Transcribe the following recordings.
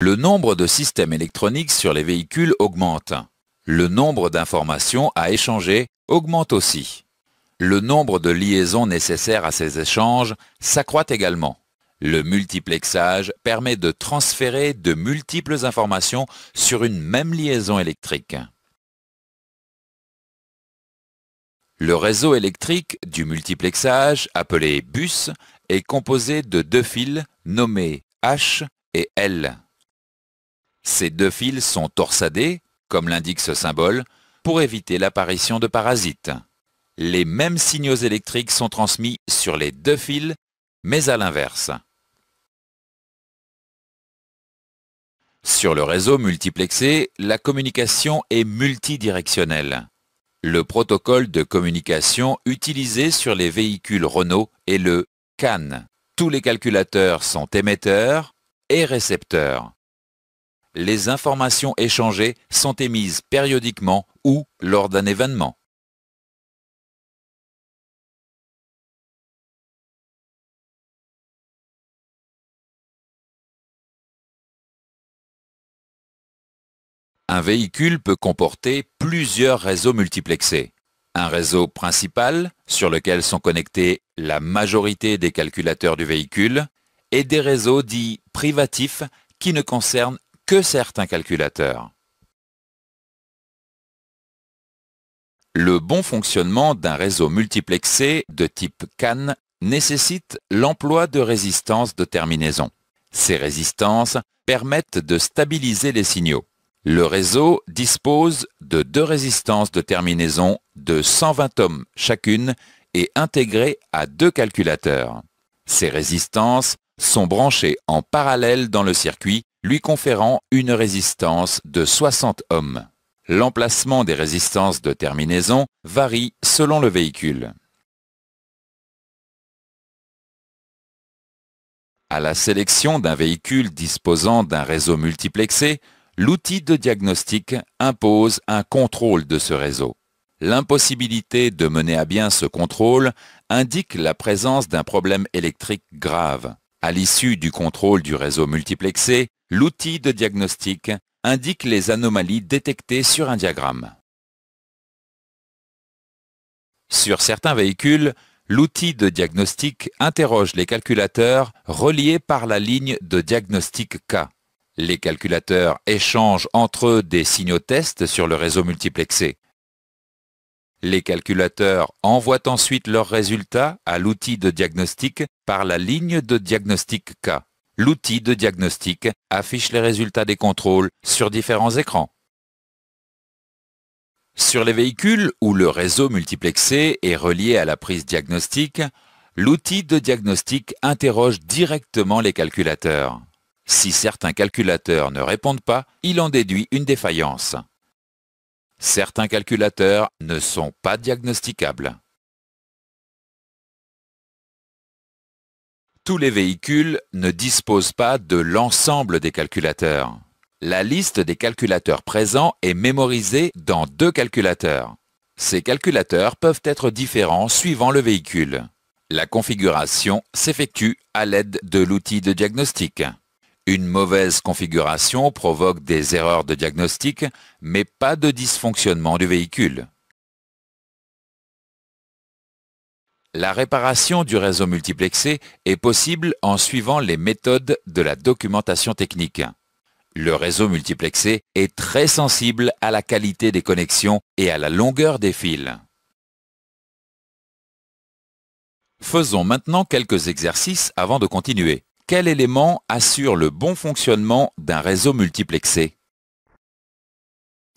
Le nombre de systèmes électroniques sur les véhicules augmente. Le nombre d'informations à échanger augmente aussi. Le nombre de liaisons nécessaires à ces échanges s'accroît également. Le multiplexage permet de transférer de multiples informations sur une même liaison électrique. Le réseau électrique du multiplexage, appelé bus, est composé de deux fils nommés H et L. Ces deux fils sont torsadés, comme l'indique ce symbole, pour éviter l'apparition de parasites. Les mêmes signaux électriques sont transmis sur les deux fils, mais à l'inverse. Sur le réseau multiplexé, la communication est multidirectionnelle. Le protocole de communication utilisé sur les véhicules Renault est le CAN. Tous les calculateurs sont émetteurs et récepteurs les informations échangées sont émises périodiquement ou lors d'un événement. Un véhicule peut comporter plusieurs réseaux multiplexés. Un réseau principal, sur lequel sont connectés la majorité des calculateurs du véhicule, et des réseaux dits privatifs qui ne concernent que certains calculateurs. Le bon fonctionnement d'un réseau multiplexé de type CAN nécessite l'emploi de résistances de terminaison. Ces résistances permettent de stabiliser les signaux. Le réseau dispose de deux résistances de terminaison de 120 ohms chacune et intégrées à deux calculateurs. Ces résistances sont branchées en parallèle dans le circuit lui conférant une résistance de 60 ohms. L'emplacement des résistances de terminaison varie selon le véhicule. À la sélection d'un véhicule disposant d'un réseau multiplexé, l'outil de diagnostic impose un contrôle de ce réseau. L'impossibilité de mener à bien ce contrôle indique la présence d'un problème électrique grave. À l'issue du contrôle du réseau multiplexé, l'outil de diagnostic indique les anomalies détectées sur un diagramme. Sur certains véhicules, l'outil de diagnostic interroge les calculateurs reliés par la ligne de diagnostic K. Les calculateurs échangent entre eux des signaux tests sur le réseau multiplexé. Les calculateurs envoient ensuite leurs résultats à l'outil de diagnostic par la ligne de diagnostic K l'outil de diagnostic affiche les résultats des contrôles sur différents écrans. Sur les véhicules où le réseau multiplexé est relié à la prise diagnostique, l'outil de diagnostic interroge directement les calculateurs. Si certains calculateurs ne répondent pas, il en déduit une défaillance. Certains calculateurs ne sont pas diagnosticables. tous les véhicules ne disposent pas de l'ensemble des calculateurs. La liste des calculateurs présents est mémorisée dans deux calculateurs. Ces calculateurs peuvent être différents suivant le véhicule. La configuration s'effectue à l'aide de l'outil de diagnostic. Une mauvaise configuration provoque des erreurs de diagnostic, mais pas de dysfonctionnement du véhicule. La réparation du réseau multiplexé est possible en suivant les méthodes de la documentation technique. Le réseau multiplexé est très sensible à la qualité des connexions et à la longueur des fils. Faisons maintenant quelques exercices avant de continuer. Quel élément assure le bon fonctionnement d'un réseau multiplexé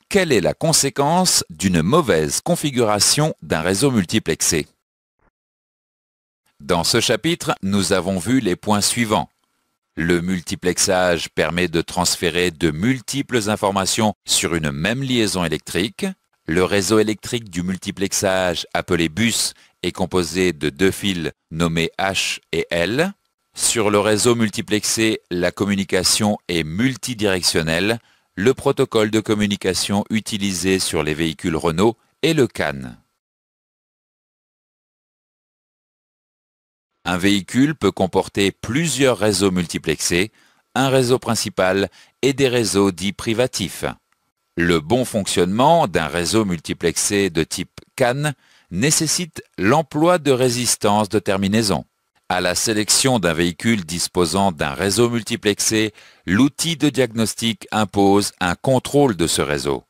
Quelle est la conséquence d'une mauvaise configuration d'un réseau multiplexé dans ce chapitre, nous avons vu les points suivants. Le multiplexage permet de transférer de multiples informations sur une même liaison électrique. Le réseau électrique du multiplexage, appelé bus, est composé de deux fils nommés H et L. Sur le réseau multiplexé, la communication est multidirectionnelle. Le protocole de communication utilisé sur les véhicules Renault est le CAN. Un véhicule peut comporter plusieurs réseaux multiplexés, un réseau principal et des réseaux dits privatifs. Le bon fonctionnement d'un réseau multiplexé de type CAN nécessite l'emploi de résistance de terminaison. À la sélection d'un véhicule disposant d'un réseau multiplexé, l'outil de diagnostic impose un contrôle de ce réseau.